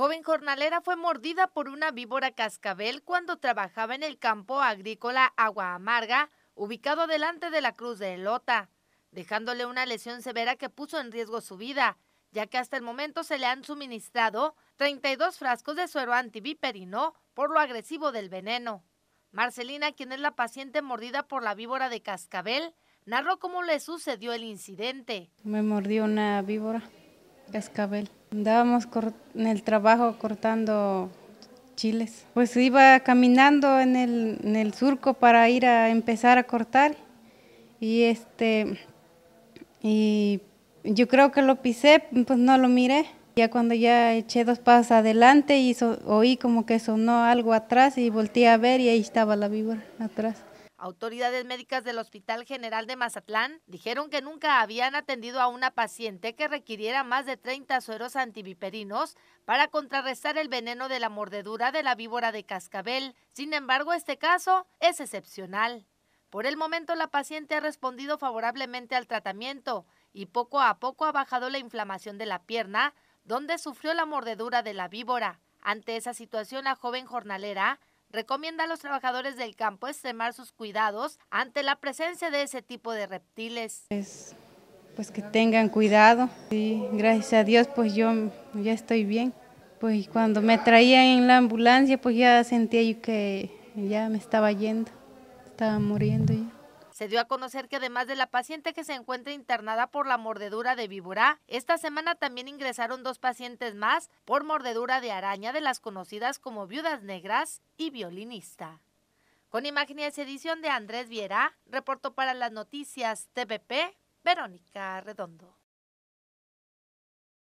Joven jornalera fue mordida por una víbora cascabel cuando trabajaba en el campo agrícola Agua Amarga, ubicado delante de la Cruz de Elota, dejándole una lesión severa que puso en riesgo su vida, ya que hasta el momento se le han suministrado 32 frascos de suero no por lo agresivo del veneno. Marcelina, quien es la paciente mordida por la víbora de cascabel, narró cómo le sucedió el incidente. Me mordió una víbora Escabel, Andábamos en el trabajo cortando chiles. Pues iba caminando en el, surco para ir a empezar a cortar y este y yo creo que lo pisé, pues no lo miré. Ya cuando ya eché dos pasos adelante y oí como que sonó algo atrás y volteé a ver y ahí estaba la víbora atrás. Autoridades médicas del Hospital General de Mazatlán dijeron que nunca habían atendido a una paciente que requiriera más de 30 sueros antiviperinos para contrarrestar el veneno de la mordedura de la víbora de cascabel. Sin embargo, este caso es excepcional. Por el momento, la paciente ha respondido favorablemente al tratamiento y poco a poco ha bajado la inflamación de la pierna, donde sufrió la mordedura de la víbora. Ante esa situación, la joven jornalera recomienda a los trabajadores del campo extremar sus cuidados ante la presencia de ese tipo de reptiles. Pues, que tengan cuidado. Sí, gracias a Dios, pues yo ya estoy bien. Pues cuando me traían en la ambulancia, pues ya sentía yo que ya me estaba yendo, estaba muriendo yo. Se dio a conocer que además de la paciente que se encuentra internada por la mordedura de víbora, esta semana también ingresaron dos pacientes más por mordedura de araña de las conocidas como viudas negras y violinista. Con imágenes edición de Andrés Viera, reportó para las noticias TVP Verónica Redondo.